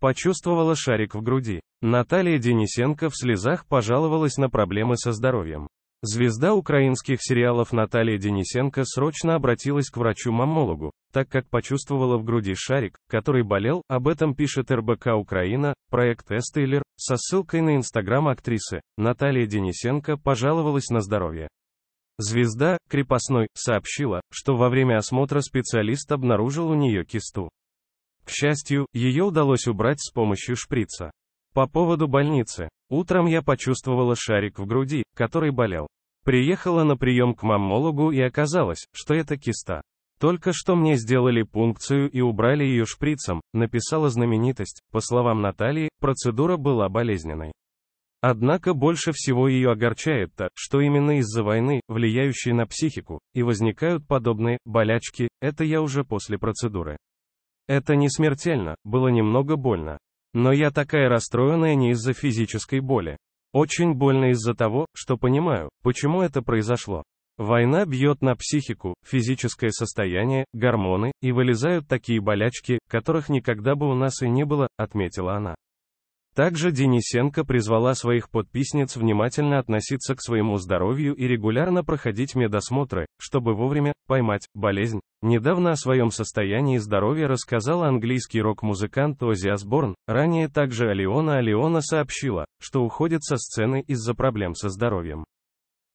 Почувствовала шарик в груди. Наталья Денисенко в слезах пожаловалась на проблемы со здоровьем. Звезда украинских сериалов Наталья Денисенко срочно обратилась к врачу-маммологу, так как почувствовала в груди шарик, который болел, об этом пишет РБК Украина, проект Эстейлер, со ссылкой на инстаграм актрисы, Наталья Денисенко пожаловалась на здоровье. Звезда, крепостной, сообщила, что во время осмотра специалист обнаружил у нее кисту. К счастью, ее удалось убрать с помощью шприца. По поводу больницы. Утром я почувствовала шарик в груди, который болел. Приехала на прием к маммологу и оказалось, что это киста. Только что мне сделали пункцию и убрали ее шприцем, написала знаменитость. По словам Натальи, процедура была болезненной. Однако больше всего ее огорчает то, что именно из-за войны, влияющей на психику, и возникают подобные болячки, это я уже после процедуры. Это не смертельно, было немного больно. Но я такая расстроенная не из-за физической боли. Очень больно из-за того, что понимаю, почему это произошло. Война бьет на психику, физическое состояние, гормоны, и вылезают такие болячки, которых никогда бы у нас и не было, отметила она. Также Денисенко призвала своих подписниц внимательно относиться к своему здоровью и регулярно проходить медосмотры, чтобы вовремя поймать болезнь. Недавно о своем состоянии здоровья рассказал английский рок-музыкант Ози Осборн, ранее также Алиона Алиона сообщила, что уходит со сцены из-за проблем со здоровьем.